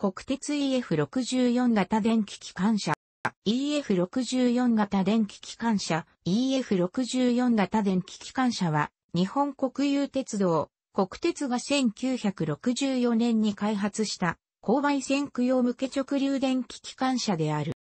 国鉄 EF64 型電気機関車、EF64 型電気機関車、EF64 型電気機関車は、日本国有鉄道、国鉄が1964年に開発した、勾配線区用向け直流電気機関車である。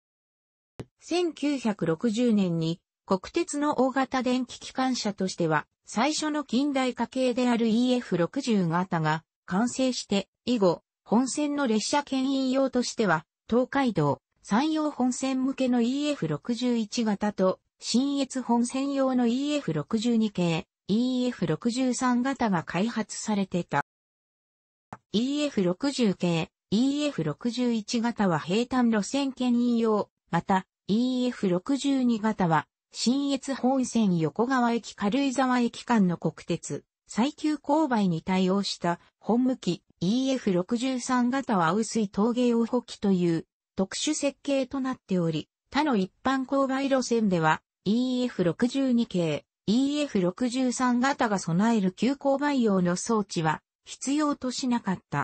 1960年に、国鉄の大型電気機関車としては、最初の近代化系である EF60 型が完成して、以後、本線の列車牽引用としては、東海道、山陽本線向けの EF61 型と、新越本線用の EF62 系、EF63 型が開発されてた。EF60 系、EF61 型は平坦路線牽引用、また EF62 型は新越本線横川駅軽井沢駅間の国鉄、最急勾配に対応した本向き EF63 型は薄い陶芸を補機という特殊設計となっており、他の一般勾配路線では EF62 系、EF63 型が備える急勾配用の装置は必要としなかった。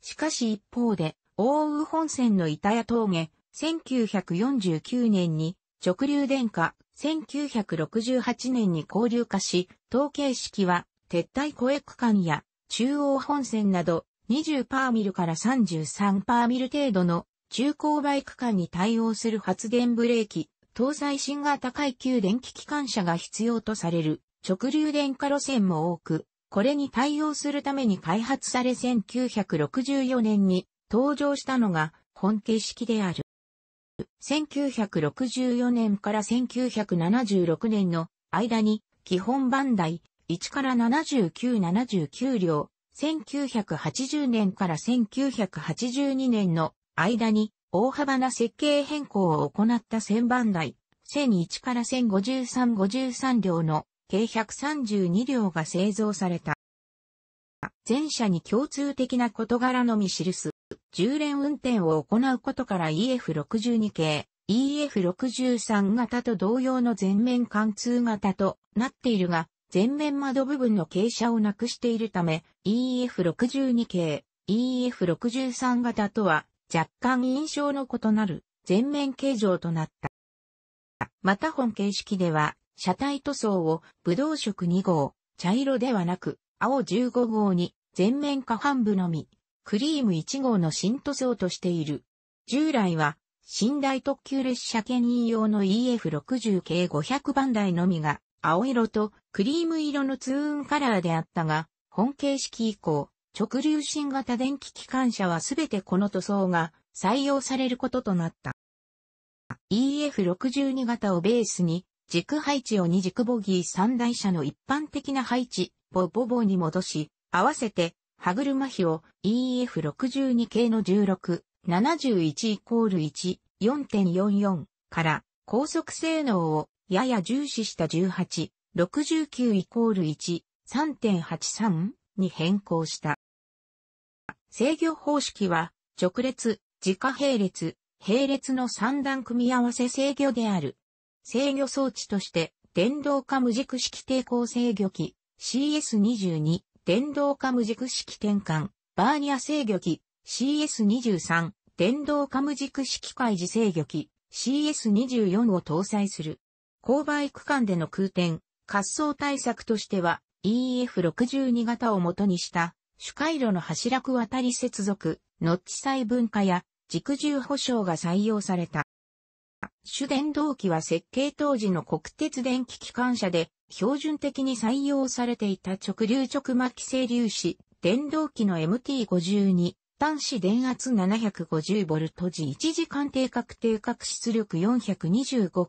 しかし一方で、大羽本線の板谷峠、1949年に直流電化、1968年に交流化し、統計式は撤退越え区間や中央本線など20パーミルから33パーミル程度の中高バイク間に対応する発電ブレーキ、搭載新型階級電気機関車が必要とされる直流電化路線も多く、これに対応するために開発され1964年に登場したのが本形式である。1964年から1976年の間に基本番台、1から7979両、1980年から1982年の間に大幅な設計変更を行った1000番台、1001から105353両の計132両が製造された。全車に共通的な事柄のみ記す、重連運転を行うことから EF62 系、EF63 型と同様の全面貫通型となっているが、前面窓部分の傾斜をなくしているため、EF62 系、EF63 型とは若干印象の異なる全面形状となった。また本形式では、車体塗装をブドウ色2号、茶色ではなく、青15号に全面下半部のみ、クリーム1号の新塗装としている。従来は、寝台特急列車牽引用の EF60 系500番台のみが青色とクリーム色のツーンカラーであったが、本形式以降、直流進型電気機関車はすべてこの塗装が採用されることとなった。EF62 型をベースに、軸配置を2軸ボギー3台車の一般的な配置、ボボボに戻し、合わせて、歯車比を EF62 系の16、71イコール1、4.44から高速性能をやや重視した18、69イコール1、3.83に変更した。制御方式は、直列、自家並列、並列の三段組み合わせ制御である。制御装置として、電動化無軸式抵抗制御機 CS22、電動化無軸式転換、バーニア制御機 CS23、電動化無軸式開示制御機 CS24 を搭載する。勾配区間での空転、滑走対策としては EF62 型を元にした主回路の柱区渡り接続、ノッチ細分化や軸重保障が採用された。主電動機は設計当時の国鉄電気機関車で標準的に採用されていた直流直巻整粒子電動機の MT52 端子電圧 750V 時1時間定格定格出力 425kW を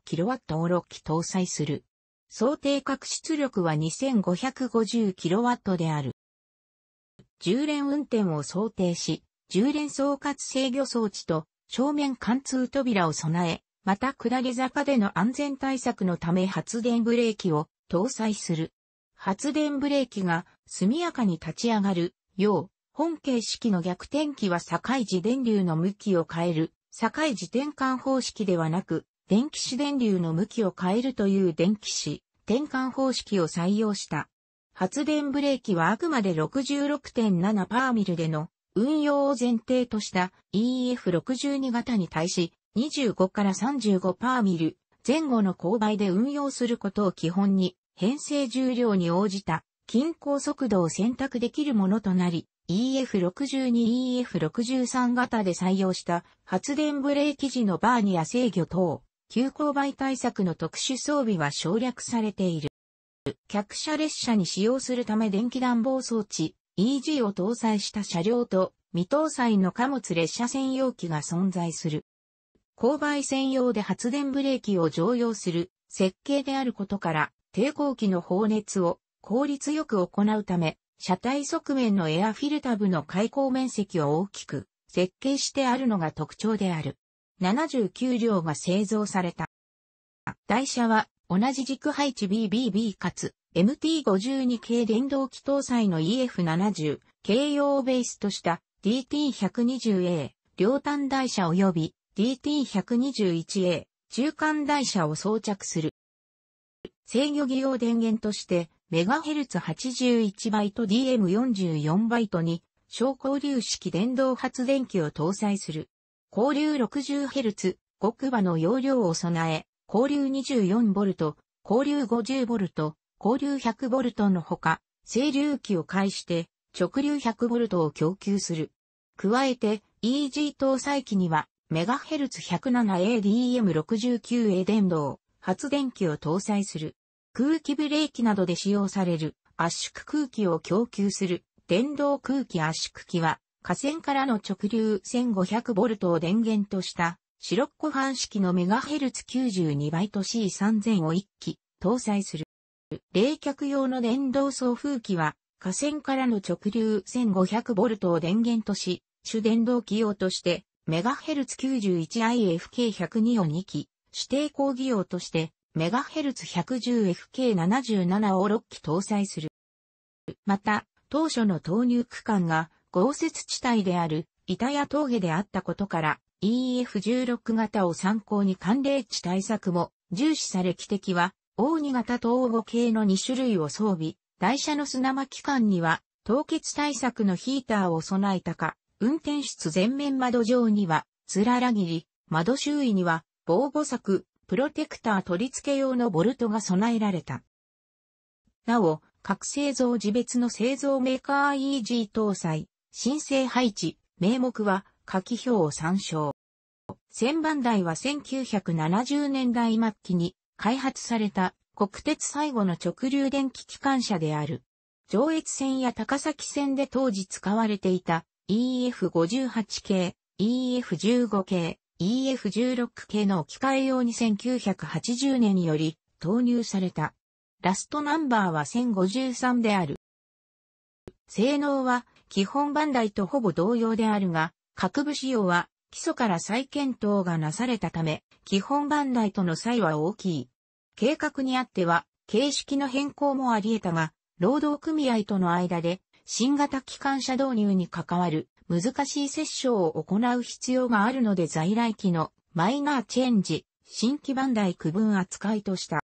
6機搭載する。総定格出力は 2550kW である。重連運転を想定し、重連総括制御装置と正面貫通扉を備え、また下り坂での安全対策のため発電ブレーキを搭載する。発電ブレーキが速やかに立ち上がるよう本形式の逆転機は境自電流の向きを変える、境自転換方式ではなく、電気子電流の向きを変えるという電気子、転換方式を採用した。発電ブレーキはあくまで66.7パーミルでの運用を前提とした EF62 型に対し25から35パーミル前後の勾配で運用することを基本に編成重量に応じた均衡速度を選択できるものとなり EF62EF63 型で採用した発電ブレーキ時のバーニア制御等、急勾配対策の特殊装備は省略されている。客車列車に使用するため電気暖房装置 EG を搭載した車両と未搭載の貨物列車専用機が存在する。勾配専用で発電ブレーキを常用する設計であることから、抵抗機の放熱を効率よく行うため、車体側面のエアフィルタブの開口面積を大きく設計してあるのが特徴である。79両が製造された。台車は同じ軸配置 BBB かつ MT52 系電動機搭載の EF70 系用をベースとした DT120A 両端台車及び DT121A 中間台車を装着する。制御技用電源として MHz81 バイト DM44 バイトに小交流式電動発電機を搭載する。交流 60Hz 極場の容量を備え、交流 24V、交流 50V、交流 100V のほか、整流器を介して直流 100V を供給する。加えて EG 搭載機には MHz107ADM69A 電動発電機を搭載する。空気ブレーキなどで使用される圧縮空気を供給する電動空気圧縮機は下線からの直流 1500V を電源としたシロッコファン式のメガヘルツ92倍と C3000 を1機搭載する。冷却用の電動送風機は下線からの直流 1500V を電源とし、主電動機用として、メガヘルツ 91IFK102 を2機、指定工技用として、MHz110FK77 を6機搭載する。また、当初の投入区間が豪雪地帯である板谷峠であったことから EF16 型を参考に寒冷地対策も重視され汽笛は O2 型統合系の2種類を装備、台車の砂巻間には凍結対策のヒーターを備えたか、運転室前面窓上には、つらら切り、窓周囲には、防護柵、プロテクター取り付け用のボルトが備えられた。なお、各製造自別の製造メーカー EG 搭載、申請配置、名目は書き表を参照。1000番台は1970年代末期に開発された国鉄最後の直流電気機関車である。上越線や高崎線で当時使われていた EF58 系、EF15 系、EF16 系の置き換え用に1980年により投入された。ラストナンバーは1053である。性能は基本バンダイとほぼ同様であるが、各部仕様は基礎から再検討がなされたため、基本バンダイとの差は大きい。計画にあっては、形式の変更もあり得たが、労働組合との間で、新型機関車導入に関わる難しい殺触を行う必要があるので在来機のマイナーチェンジ、新規ダ台区分扱いとした。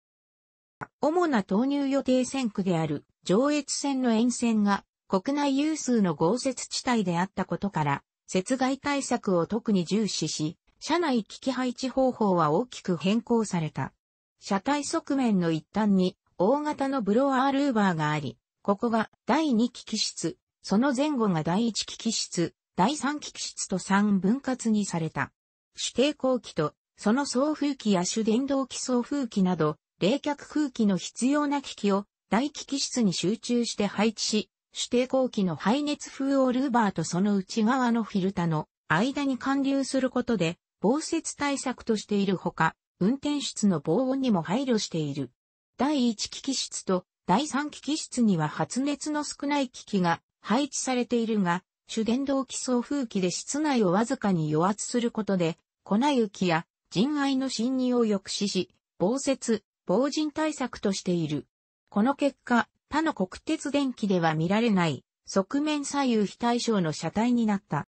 主な投入予定線区である上越線の沿線が国内有数の豪雪地帯であったことから、雪害対策を特に重視し、車内機器配置方法は大きく変更された。車体側面の一端に大型のブロワールーバーがあり、ここが第2機器室、その前後が第一機器室、第三機器室と三分割にされた。主抵抗器と、その送風機や主電動機送風機など、冷却風機の必要な機器を大機器室に集中して配置し、主抵抗器の排熱風をルーバーとその内側のフィルタの間に貫流することで、防雪対策としているほか、運転室の防音にも配慮している。第1機器室と第3機器室には発熱の少ない機器が配置されているが、主電動機送風機で室内をわずかに余圧することで、粉雪や人愛の侵入を抑止し、防雪、防塵対策としている。この結果、他の国鉄電機では見られない、側面左右非対称の車体になった。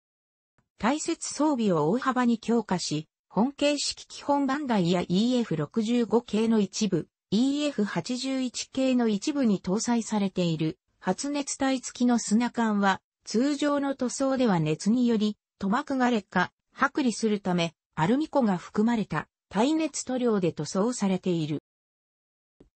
大雪装備を大幅に強化し、本形式基本番台や EF65 系の一部、EF81 系の一部に搭載されている発熱体付きの砂管は、通常の塗装では熱により、塗膜が劣化、剥離するため、アルミ粉が含まれた耐熱塗料で塗装されている。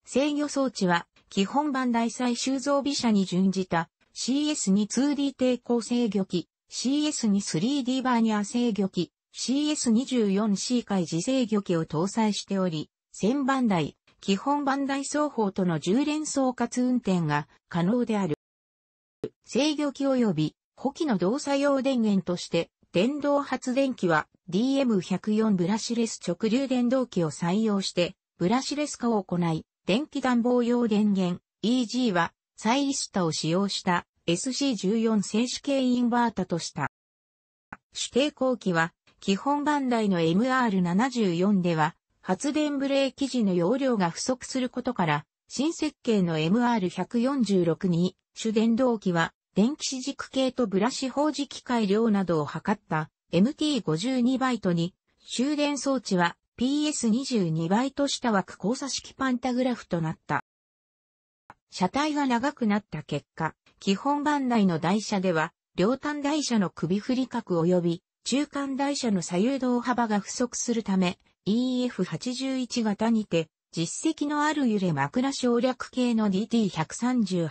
制御装置は、基本版大細収蔵備車に準じた CS2-2D 抵抗制御機、CS2-3D バーニャー制御機、CS24C 回自制御機を搭載しており、1000番台、基本番台双法との10連総括運転が可能である。制御機及び補機の動作用電源として、電動発電機は DM104 ブラシレス直流電動機を採用して、ブラシレス化を行い、電気暖房用電源 EG は、サイリスタを使用した SC14 静止系インバータとした。主抵抗機は、基本番台の MR74 では、発電ブレーキ時の容量が不足することから、新設計の MR146 に、主電動機は、電気支軸系とブラシ放置機械量などを測った MT52 バイトに、終電装置は PS22 バイト下枠交差式パンタグラフとなった。車体が長くなった結果、基本番内の台車では、両端台車の首振り角及び中間台車の左右動幅が不足するため、EF81 型にて、実績のある揺れ枕省略系の DT138、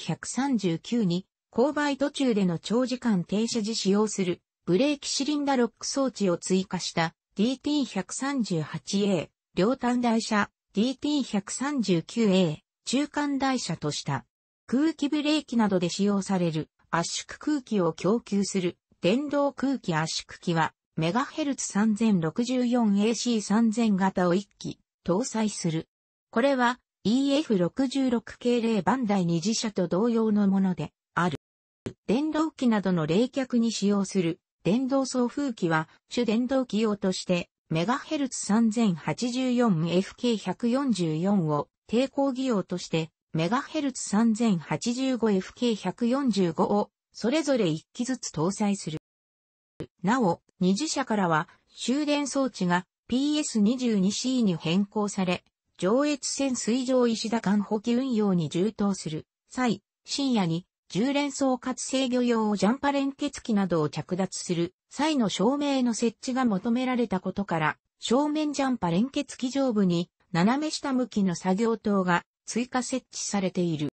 DT139 に、勾配途中での長時間停車時使用する、ブレーキシリンダロック装置を追加した DT138A、両端台車 DT139A、中間台車とした。空気ブレーキなどで使用される圧縮空気を供給する電動空気圧縮機はメガヘルツ3 0 6 4 a c 3 0 0 0型を1機搭載する。これは EF66 系ンダ台二次車と同様のものである。電動機などの冷却に使用する電動送風機は主電動機用としてメガヘルツ3 0 8 4 f k 1 4 4を抵抗技用としてメガヘルツ3 0 8 5 f k 1 4 5をそれぞれ1機ずつ搭載する。なお、二次車からは終電装置が PS22C に変更され、上越線水上石田間補給運用に充当する際、深夜に重連装かつ制御用ジャンパ連結機などを着脱する際の照明の設置が求められたことから、正面ジャンパ連結機上部に斜め下向きの作業灯が追加設置されている。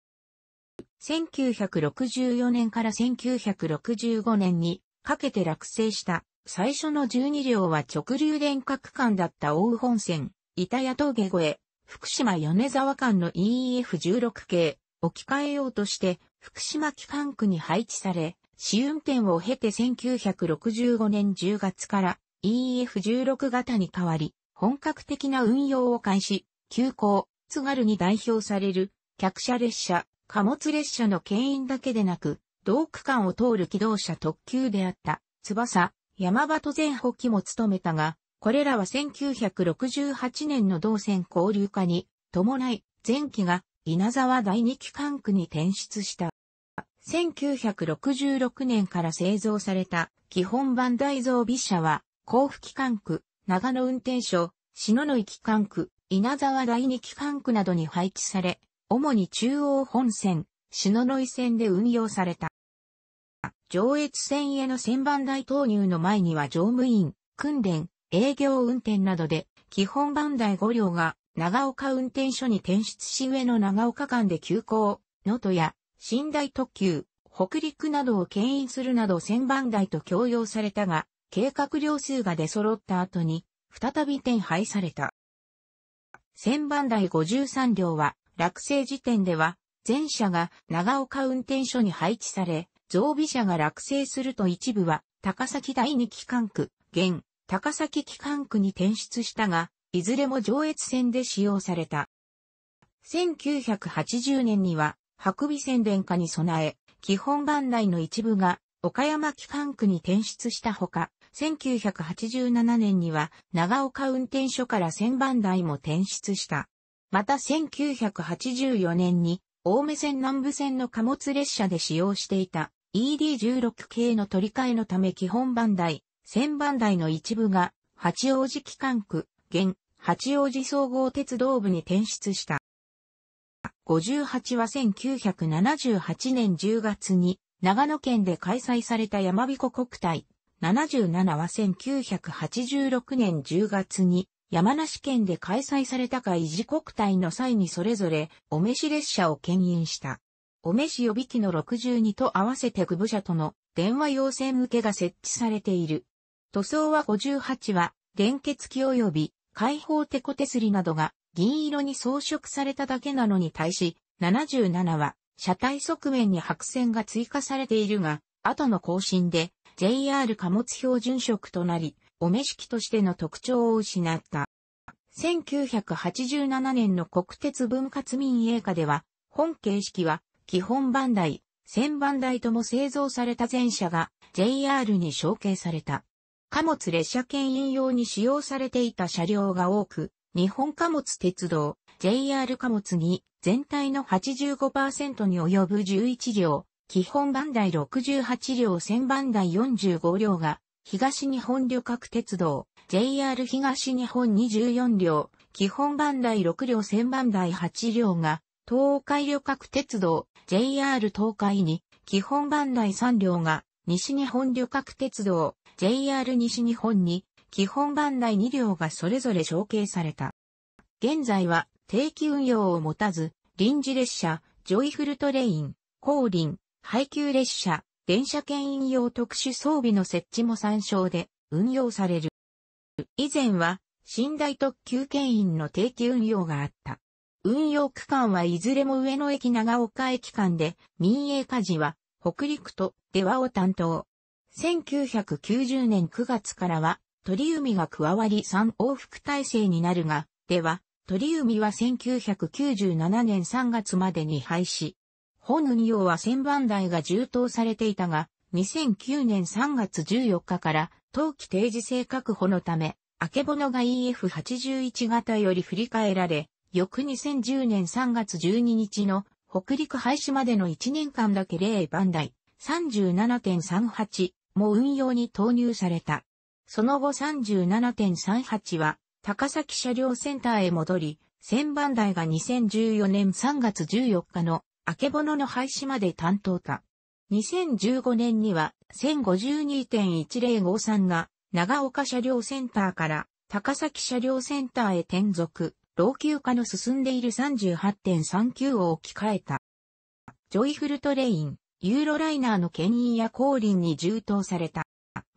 1964年から1965年にかけて落成した最初の12両は直流電化区間だった大宇本線、板谷峠越え、福島米沢間の EEF16 系、置き換えようとして、福島機関区に配置され、試運転を経て1965年10月から EEF16 型に変わり、本格的な運用を開始、急行、津軽に代表される、客車列車、貨物列車の牽引だけでなく、同区間を通る機動車特急であった、翼、山場と前補機も務めたが、これらは1968年の同線交流化に伴い、前期が稲沢第二機関区に転出した。1966年から製造された基本版大造備車は、甲府機関区、長野運転所、篠野機関区、稲沢第二機関区などに配置され、主に中央本線、篠野井線で運用された。上越線への旋盤台投入の前には乗務員、訓練、営業運転などで、基本番台5両が長岡運転所に転出し上の長岡間で急行、能登や寝台特急、北陸などを牽引するなど旋盤台と共用されたが、計画量数が出揃った後に、再び転廃された。旋盤台53両は、落成時点では、全車が長岡運転所に配置され、増備車が落成すると一部は高崎第二機関区、現高崎機関区に転出したが、いずれも上越線で使用された。1980年には、白尾線連下に備え、基本番内の一部が岡山機関区に転出したほか、1987年には長岡運転所から千番台も転出した。また1984年に青梅線南部線の貨物列車で使用していた ED16 系の取り替えのため基本番台、線番台の一部が八王子機関区、現八王子総合鉄道部に転出した。58は1978年10月に長野県で開催された山彦国体。77は1986年10月に山梨県で開催されたか維持国体の際にそれぞれ、お召し列車を牽引した。お召し予備機の62と合わせて区部車との電話要請向けが設置されている。塗装は58は、連結機及び、開放テコ手すりなどが銀色に装飾されただけなのに対し、77は、車体側面に白線が追加されているが、後の更新で JR 貨物標準色となり、おめしきとしての特徴を失った。1987年の国鉄分割民営化では、本形式は基本番台、1000番台とも製造された全車が JR に承継された。貨物列車券引用に使用されていた車両が多く、日本貨物鉄道、JR 貨物に全体の85%に及ぶ11両、基本番台68両1000番台45両が東日本旅客鉄道、JR 東日本24両、基本番台6両1000番台8両が、東海旅客鉄道、JR 東海に、基本番台3両が、西日本旅客鉄道、JR 西日本に、基本番台2両がそれぞれ承継された。現在は、定期運用を持たず、臨時列車、ジョイフルトレイン、降臨、配給列車、電車牽引用特殊装備の設置も参照で運用される。以前は、寝台特急牽引の定期運用があった。運用区間はいずれも上野駅長岡駅間で、民営家事は北陸と出羽を担当。1990年9月からは、鳥海が加わり3往復体制になるが、では、鳥海は1997年3月までに廃止。本運用は1000番台が充当されていたが、2009年3月14日から冬季定時制確保のため、明けぼのが EF81 型より振り替えられ、翌2010年3月12日の北陸廃止までの1年間だけ0番台37.38も運用に投入された。その後37.38は高崎車両センターへ戻り、1000番台が2014年3月14日のあけぼのの廃止まで担当た。2015年には、1052.1053が、長岡車両センターから、高崎車両センターへ転属、老朽化の進んでいる38.39を置き換えた。ジョイフルトレイン、ユーロライナーの牽引や降臨に充当された。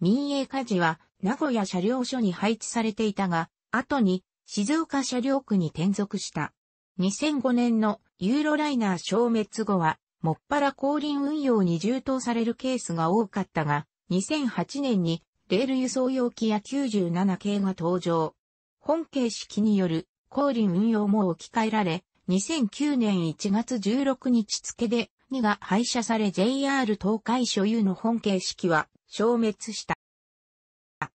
民営家事は、名古屋車両所に配置されていたが、後に、静岡車両区に転属した。2005年のユーロライナー消滅後は、もっぱら後輪運用に充当されるケースが多かったが、2008年にレール輸送用機や97系が登場。本形式による後輪運用も置き換えられ、2009年1月16日付で2が廃車され JR 東海所有の本形式は消滅した。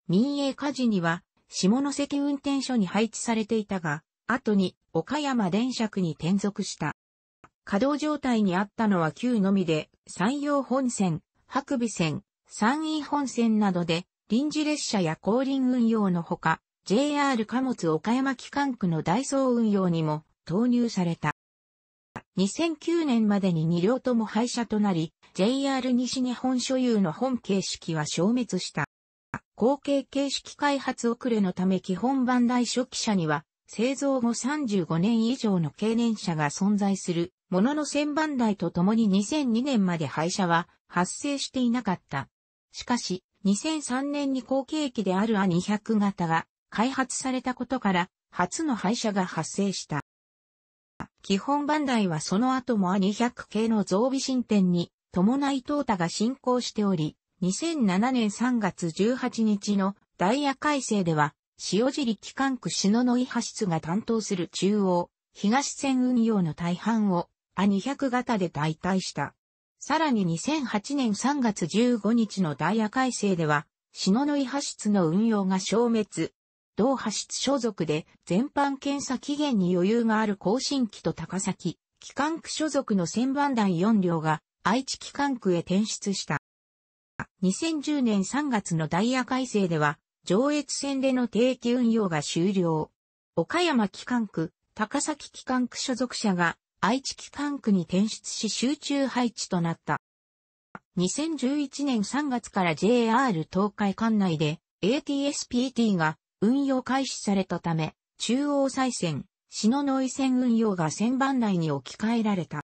民営火事には下関運転所に配置されていたが、後に岡山電車区に転属した。稼働状態にあったのは旧のみで、山陽本線、白尾線、山陰本線などで、臨時列車や降臨運用のほか、JR 貨物岡山機関区のダイソー運用にも投入された。2009年までに2両とも廃車となり、JR 西日本所有の本形式は消滅した。後継形式開発遅れのため基本版台初期車には製造後35年以上の経年車が存在するものの1000番台とともに2002年まで廃車は発生していなかった。しかし、2003年に後継機であるア200型が開発されたことから初の廃車が発生した。基本番台はその後もア200系の増備進展に伴いトータが進行しており、2007年3月18日のダイヤ改正では塩尻機関区篠野井派出が担当する中央、東線運用の大半を、A200 型で代替した。さらに2008年3月15日のダイヤ改正では、篠野井派出の運用が消滅。同派出所属で全般検査期限に余裕がある更新機と高崎、機関区所属の千番台4両が愛知機関区へ転出した。2010年3月のダイヤ改正では、上越線での定期運用が終了。岡山機関区、高崎機関区所属者が愛知機関区に転出し集中配置となった。2011年3月から JR 東海管内で ATSPT が運用開始されたため、中央再線、篠ノ井線運用が線番内に置き換えられた。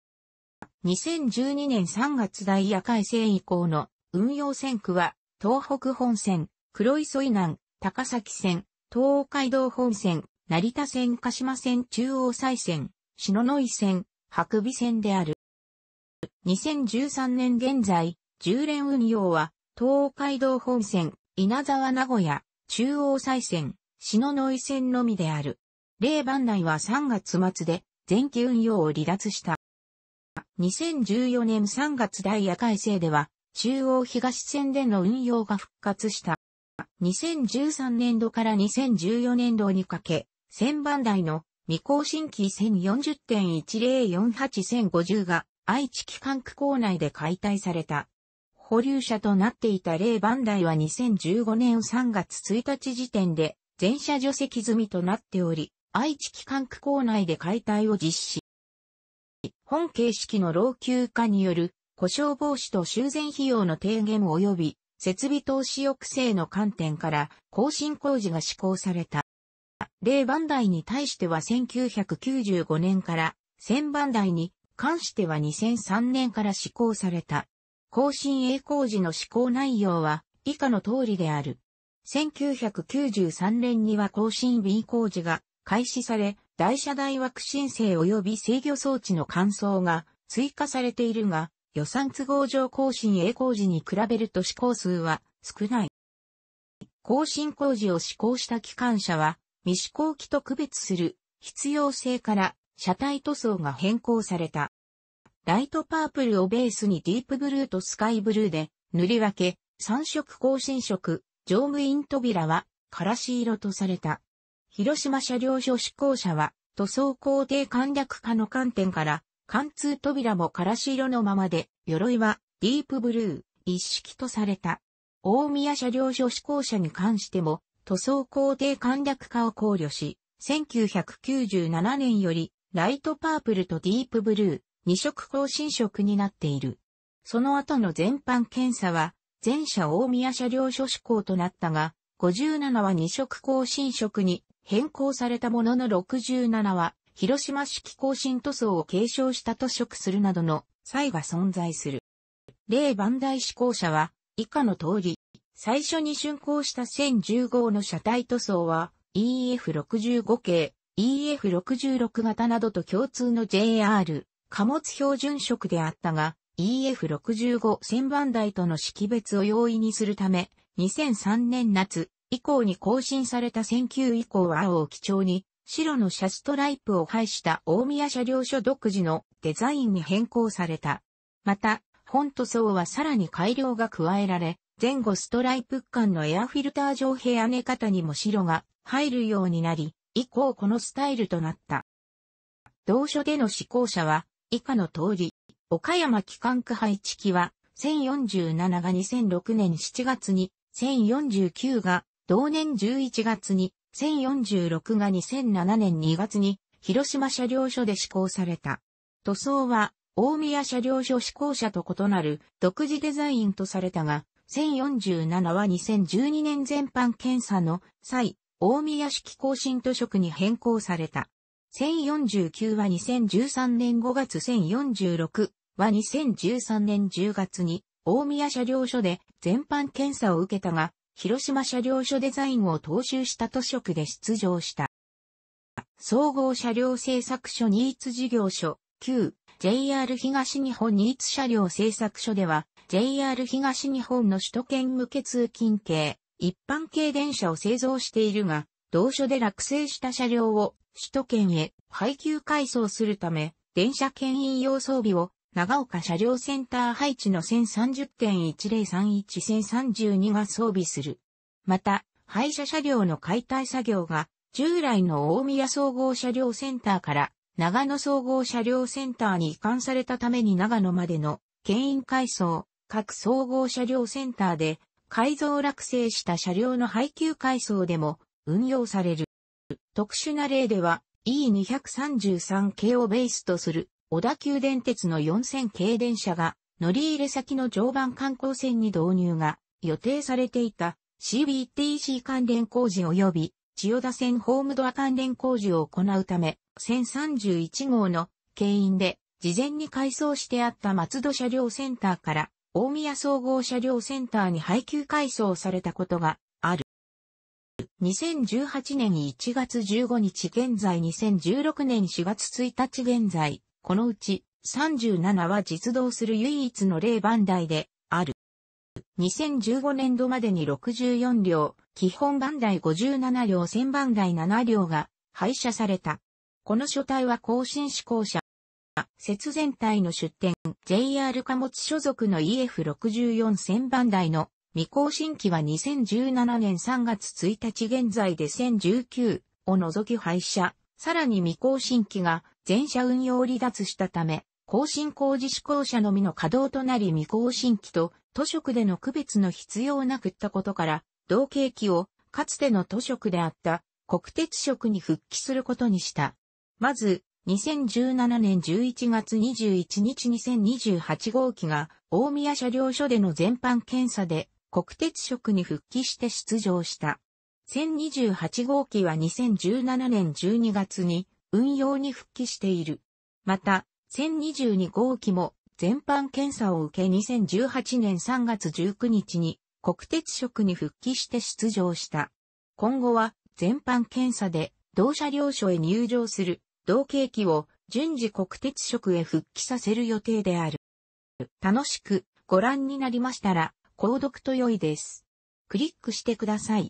2012年3月ダイヤ改正以降の運用線区は東北本線、黒磯以南、高崎線、東海道本線、成田線鹿島線中央西線、篠ノ井線、白尾線である。2013年現在、10連運用は、東海道本線、稲沢名古屋、中央西線、篠ノ井線のみである。令番内は3月末で、前期運用を離脱した。2014年3月ダイヤ改正では、中央東線での運用が復活した。2013年度から2014年度にかけ、1000番台の未更新規1040.1048050が愛知機関区構内で解体された。保留車となっていた0番台は2015年3月1日時点で全車除籍済みとなっており、愛知機関区構内で解体を実施。本形式の老朽化による故障防止と修繕費用の低減及び設備投資抑制の観点から更新工事が施行された。0番台に対しては1995年から1000番台に関しては2003年から施行された。更新 A 工事の施行内容は以下の通りである。1993年には更新 B 工事が開始され、台車台枠申請及び制御装置の換装が追加されているが、予算都合上更新 A 工事に比べると試行数は少ない。更新工事を施行した機関車は未施行機と区別する必要性から車体塗装が変更された。ライトパープルをベースにディープブルーとスカイブルーで塗り分け、三色更新色、乗務員扉はからし色とされた。広島車両所施行車は塗装工程簡略化の観点から貫通扉もからし色のままで、鎧はディープブルー、一式とされた。大宮車両所施行者に関しても、塗装工程簡略化を考慮し、1997年より、ライトパープルとディープブルー、二色更新色になっている。その後の全般検査は、全車大宮車両所施行となったが、57は二色更新色に変更されたものの67は広島式更新塗装を継承したと色するなどの差異が存在する。例番台志向車は、以下の通り、最初に竣工した1010号の車体塗装は、EF65 系、EF66 型などと共通の JR、貨物標準色であったが、EF65 1000番台との識別を容易にするため、2003年夏以降に更新された1009以降は青を基調に、白のシャストライプを配した大宮車両所独自のデザインに変更された。また、本塗装はさらに改良が加えられ、前後ストライプ間のエアフィルター上平根方にも白が入るようになり、以降このスタイルとなった。同書での施行者は、以下の通り、岡山機関区配置機は、1047が2006年7月に、1049が同年11月に、1046が2007年2月に広島車両所で施行された。塗装は大宮車両所施行者と異なる独自デザインとされたが、1047は2012年全般検査の際、大宮式更新図職に変更された。1049は2013年5月1046は2013年10月に大宮車両所で全般検査を受けたが、広島車両所デザインを踏襲した図書区で出場した。総合車両製作所ニーツ事業所、旧 JR 東日本ニーツ車両製作所では、JR 東日本の首都圏向け通勤系、一般系電車を製造しているが、同所で落成した車両を首都圏へ配給改装するため、電車牽引用装備を長岡車両センター配置の1030.1031-1032が装備する。また、廃車車両の解体作業が、従来の大宮総合車両センターから、長野総合車両センターに移管されたために長野までの、牽引改装、各総合車両センターで、改造落成した車両の配給改装でも運用される。特殊な例では E233 系をベースとする小田急電鉄の4000系電車が乗り入れ先の常磐観光線に導入が予定されていた CBTC 関連工事及び千代田線ホームドア関連工事を行うため、1031号の経員で事前に改装してあった松戸車両センターから大宮総合車両センターに配給改装されたことがある。2018年1月15日現在2016年4月1日現在このうち37は実動する唯一の例番台である。2015年度までに64両、基本番台57両、1000番台7両が廃車された。この書体は更新志向者。節全体の出展、JR 貨物所属の EF64 0番台の未更新期は2017年3月1日現在で1019を除き廃車、さらに未更新期が全車運用離脱したため、更新工事施行者のみの稼働となり未更新機と都職での区別の必要なくったことから、同景機をかつての都職であった国鉄職に復帰することにした。まず、2017年11月21日2028号機が大宮車両所での全般検査で国鉄職に復帰して出場した。1028号機は2017年12月に運用に復帰している。また、1022号機も全般検査を受け2018年3月19日に国鉄職に復帰して出場した。今後は全般検査で同車両所へ入場する同型機を順次国鉄職へ復帰させる予定である。楽しくご覧になりましたら、購読と良いです。クリックしてください。